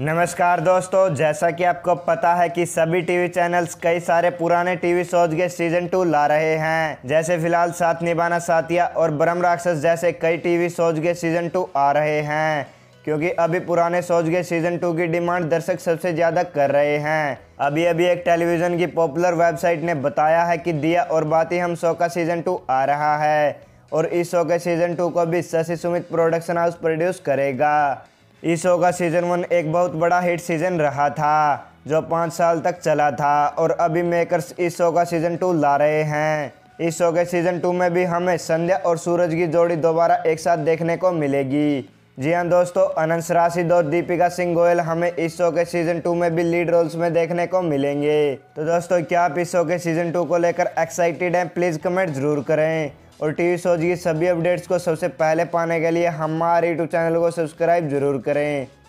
नमस्कार दोस्तों जैसा कि आपको पता है कि सभी टीवी चैनल्स कई सारे पुराने टीवी शोज के सीजन टू ला रहे हैं जैसे फिलहाल साथ निभाना साथिया और ब्रह्म राक्षस जैसे कई टीवी शोज के सीजन टू आ रहे हैं क्योंकि अभी पुराने शोज के सीजन टू की डिमांड दर्शक सबसे ज़्यादा कर रहे हैं अभी अभी एक टेलीविज़न की पॉपुलर वेबसाइट ने बताया है कि दिया और बाती हम शो का सीजन टू आ रहा है और इस शो के सीजन टू को भी Shashi Sumeet production house produce करेगा इस शो का सीज़न वन एक बहुत बड़ा हिट सीज़न रहा था जो पाँच साल तक चला था और अभी मेकर्स इस शो का सीज़न टू ला रहे हैं इस शो के सीज़न टू में भी हमें संध्या और सूरज की जोड़ी दोबारा एक साथ देखने को मिलेगी जी हाँ दोस्तों अनंत राशिद और दीपिका सिंह गोयल हमें इस शो के सीजन टू में भी लीड रोल्स में देखने को मिलेंगे तो दोस्तों क्या आप इस शो के सीजन टू को लेकर एक्साइटेड हैं प्लीज़ कमेंट जरूर करें और टी वी शोज की सभी अपडेट्स को सबसे पहले पाने के लिए हमारे यूट्यूब चैनल को सब्सक्राइब जरूर करें